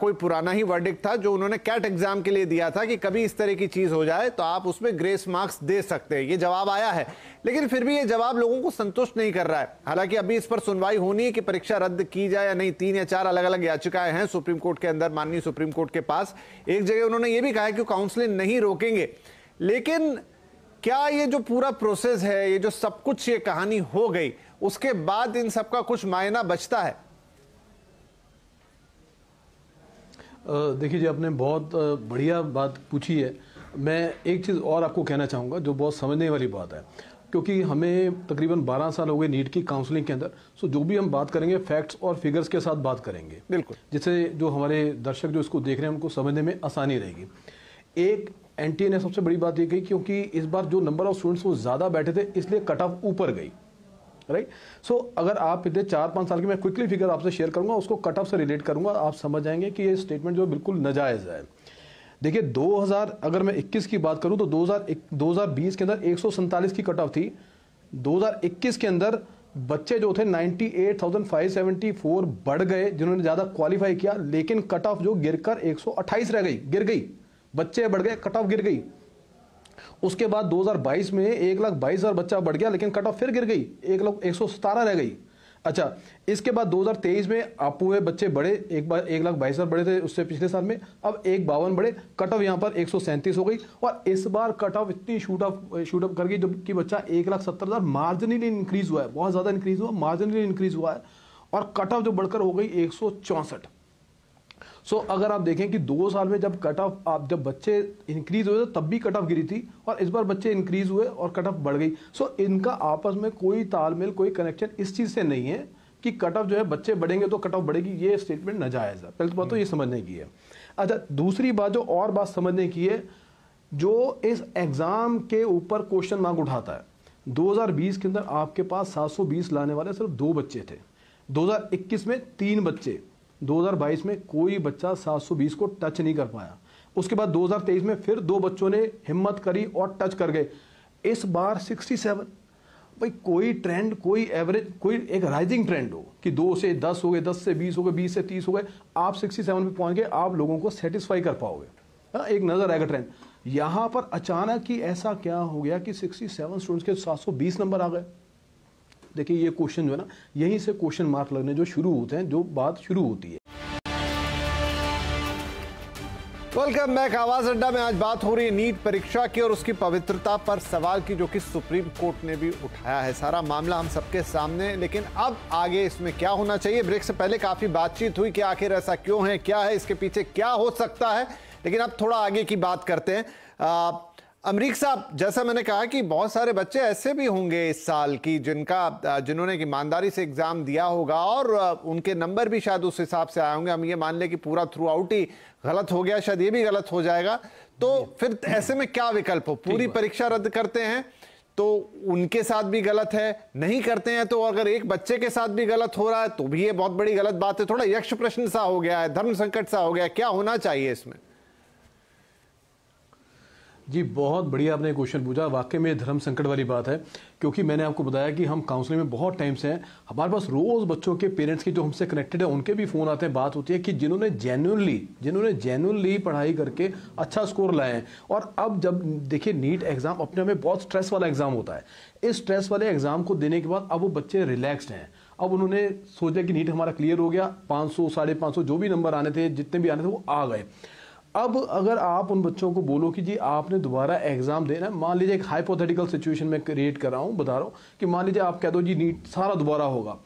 कोई पुराना ही वर्डिक था जो उन्होंने कैट एग्जाम के लिए दिया था कि कभी इस तरह की चीज हो जाए तो आप उसमें ग्रेस मार्क्स दे सकते हैं ये जवाब आया है लेकिन फिर भी ये जवाब लोगों को संतुष्ट नहीं कर रहा है हालांकि अभी इस पर सुनवाई होनी है कि परीक्षा रद्द की जाए या नहीं तीन या चार अलग अलग याचिकाएं हैं सुप्रीम कोर्ट के अंदर माननीय सुप्रीम कोर्ट के पास एक जगह उन्होंने ये भी कहा कि काउंसलिंग नहीं रोकेंगे लेकिन क्या ये जो पूरा प्रोसेस है ये जो सब कुछ ये कहानी हो गई उसके बाद इन सबका कुछ मायना बचता है देखिए जी आपने बहुत बढ़िया बात पूछी है मैं एक चीज़ और आपको कहना चाहूँगा जो बहुत समझने वाली बात है क्योंकि हमें तकरीबन 12 साल हो गए नीट की काउंसलिंग के अंदर सो जो भी हम बात करेंगे फैक्ट्स और फिगर्स के साथ बात करेंगे बिल्कुल जिससे जो हमारे दर्शक जो इसको देख रहे हैं उनको समझने में आसानी रहेगी एक एन ने सबसे बड़ी बात ये कही क्योंकि इस बार जो नंबर ऑफ स्टूडेंट्स वो ज़्यादा बैठे थे इसलिए कट ऑफ ऊपर गई राइट सो so, अगर आप इतने चार पाँच साल की मैं क्विकली फिगर आपसे शेयर करूंगा उसको कट ऑफ से रिलेट करूंगा आप समझ जाएंगे कि ये स्टेटमेंट जो बिल्कुल नजायज़ है देखिए 2000 अगर मैं 21 की बात करूं तो 2000 2020 के अंदर एक की कट ऑफ थी 2021 के अंदर बच्चे जो थे 98,574 बढ़ गए जिन्होंने ज़्यादा क्वालिफाई किया लेकिन कट ऑफ जो गिरकर 128 रह गई गिर गई बच्चे बढ़ गए कट ऑफ गिर गई उसके बाद 2022 में एक लाख बाईस हज़ार बच्चा बढ़ गया लेकिन कट ऑफ फिर गिर गई एक लाख एक सौ सतारह रह गई अच्छा इसके बाद 2023 में आप हुए बच्चे बढ़े एक बार एक लाख बाईस हज़ार बढ़े थे उससे पिछले साल में अब एक बावन बढ़े कट ऑफ यहाँ पर एक सौ सैंतीस हो गई और इस बार कट ऑफ इतनी शूट ऑफ शूट अप कर गई जबकि बच्चा एक लाख सत्तर हज़ार मार्जिनली इंक्रीज़ हुआ है बहुत ज़्यादा इंक्रीज़ हुआ मार्जिनली इंक्रीज़ हुआ है और कट ऑफ जो बढ़कर हो गई एक सौ चौंसठ सो so, अगर आप देखें कि दो साल में जब कट ऑफ आप जब बच्चे इंक्रीज हुए थे तो तब भी कट ऑफ गिरी थी और इस बार बच्चे इंक्रीज हुए और कट ऑफ बढ़ गई सो so, इनका आपस में कोई तालमेल कोई कनेक्शन इस चीज़ से नहीं है कि कट ऑफ जो है बच्चे बढ़ेंगे तो कट ऑफ बढ़ेगी ये स्टेटमेंट नाजायज़ है पहले तो बात तो ये समझने की है अच्छा दूसरी बात जो और बात समझने की है जो इस एग्ज़ाम के ऊपर क्वेश्चन मार्क उठाता है 2020 के अंदर आपके पास 720 लाने वाले सिर्फ दो बच्चे थे 2021 में तीन बच्चे 2022 में कोई बच्चा 720 को टच नहीं कर पाया उसके बाद 2023 में फिर दो बच्चों ने हिम्मत करी और टच कर गए इस बार 67 भाई कोई ट्रेंड कोई एवरेज कोई एक राइजिंग ट्रेंड हो कि दो से दस हो गए दस से बीस हो गए बीस से तीस हो गए आप सिक्सटी सेवन पर पहुंच गए आप लोगों को सेटिस्फाई कर पाओगे ना हाँ, एक नज़र आएगा ट्रेंड यहाँ पर अचानक ही ऐसा क्या हो गया कि सिक्सटी सेवन स्टूडेंट्स के सात सौ बीस नंबर आ गए देखिए ये क्वेश्चन जो है ना यहीं से क्वेश्चन मार्क लगने जो शुरू होते हैं जो बात शुरू होती है वेलकम बैक आवाज अड्डा में आज बात हो रही है नीट परीक्षा की और उसकी पवित्रता पर सवाल की जो कि सुप्रीम कोर्ट ने भी उठाया है सारा मामला हम सबके सामने लेकिन अब आगे इसमें क्या होना चाहिए ब्रेक से पहले काफी बातचीत हुई कि आखिर ऐसा क्यों है क्या है इसके पीछे क्या हो सकता है लेकिन अब थोड़ा आगे की बात करते हैं आ, अमरीक साहब जैसा मैंने कहा कि बहुत सारे बच्चे ऐसे भी होंगे इस साल की जिनका जिन्होंने ईमानदारी से एग्ज़ाम दिया होगा और उनके नंबर भी शायद उस हिसाब से आए होंगे हम ये मान लें कि पूरा थ्रू आउट ही गलत हो गया शायद ये भी गलत हो जाएगा तो फिर ऐसे में क्या विकल्प हो पूरी परीक्षा रद्द करते हैं तो उनके साथ भी गलत है नहीं करते हैं तो अगर एक बच्चे के साथ भी गलत हो रहा है तो भी ये बहुत बड़ी गलत बात है थोड़ा यक्ष प्रश्न सा हो गया है धर्म संकट सा हो गया क्या होना चाहिए इसमें जी बहुत बढ़िया आपने क्वेश्चन पूछा वाकई में धर्म संकट वाली बात है क्योंकि मैंने आपको बताया कि हम काउंसलिंग में बहुत टाइम से हैं हमारे पास रोज़ बच्चों के पेरेंट्स की जो हमसे कनेक्टेड है उनके भी फ़ोन आते हैं बात होती है कि जिन्होंने जेनुअनली जिन्होंने जेनुअनली पढ़ाई करके अच्छा स्कोर लाए हैं और अब जब देखिए नीट एग्ज़ाम अपने में बहुत स्ट्रेस वाला एग्ज़ाम होता है इस स्ट्रेस वाले एग्ज़ाम को देने के बाद अब वो बच्चे रिलैक्सड हैं अब उन्होंने सोचा कि नीट हमारा क्लियर हो गया पाँच सौ साढ़े पाँच सौ जो भी नंबर आने थे जितने भी आने थे वो आ गए अब अगर आप उन बच्चों को बोलो कि जी आपने दोबारा एग्ज़ाम देना है मान लीजिए एक हाइपोथेटिकल सिचुएशन में क्रिएट कर रहा हूँ बता रहा हूँ कि मान लीजिए आप कह दो जी नीट सारा दोबारा होगा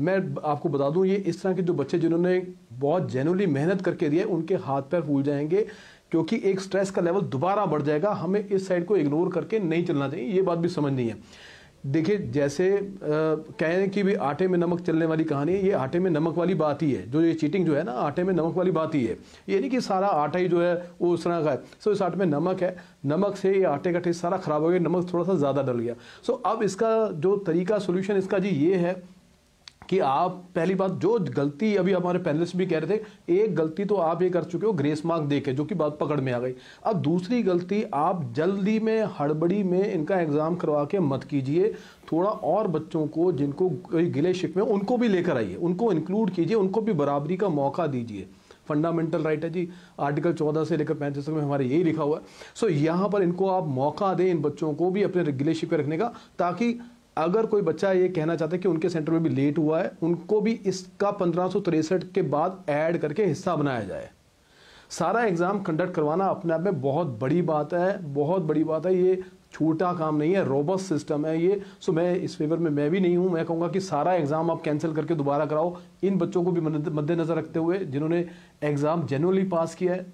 मैं आपको बता दूं ये इस तरह के जो बच्चे जिन्होंने बहुत जेनुअली मेहनत करके दिए उनके हाथ पैर फूल जाएंगे क्योंकि एक स्ट्रेस का लेवल दोबारा बढ़ जाएगा हमें इस साइड को इग्नोर करके नहीं चलना चाहिए ये बात भी समझनी है देखिए जैसे कहें कि भी आटे में नमक चलने वाली कहानी है ये आटे में नमक वाली बात ही है जो ये चीटिंग जो है ना आटे में नमक वाली बात ही है ये नहीं कि सारा आटा ही जो है वो उस तरह का है सो इस आटे में नमक है नमक से ये आटे का टेस्ट सारा ख़राब हो गया नमक थोड़ा सा ज़्यादा डल गया सो अब इसका जो तरीका सोल्यूशन इसका जी ये है कि आप पहली बात जो गलती अभी हमारे पैनलिस्ट भी कह रहे थे एक गलती तो आप ये कर चुके हो ग्रेस मार्क दे के जो कि बात पकड़ में आ गई अब दूसरी गलती आप जल्दी में हड़बड़ी में इनका एग्ज़ाम करवा के मत कीजिए थोड़ा और बच्चों को जिनको गिले में उनको भी लेकर आइए उनको इंक्लूड कीजिए उनको भी बराबरी का मौका दीजिए फंडामेंटल राइट है जी आर्टिकल चौदह से लेकर पैंतीस में हमारे यही लिखा हुआ है सो यहाँ पर इनको आप मौका दें इन बच्चों को भी अपने रेगुलेशन पर रखने का ताकि अगर कोई बच्चा ये कहना चाहता है कि उनके सेंटर में भी लेट हुआ है उनको भी इसका पंद्रह के बाद ऐड करके हिस्सा बनाया जाए सारा एग्ज़ाम कंडक्ट करवाना अपने आप में बहुत बड़ी बात है बहुत बड़ी बात है ये छोटा काम नहीं है रोबस्ट सिस्टम है ये सो मैं इस फेवर में मैं भी नहीं हूँ मैं कहूँगा कि सारा एग्ज़ाम आप कैंसिल करके दोबारा कराओ इन बच्चों को भी मद्देनज़र रखते हुए जिन्होंने एग्ज़ाम जेनुअली पास किया है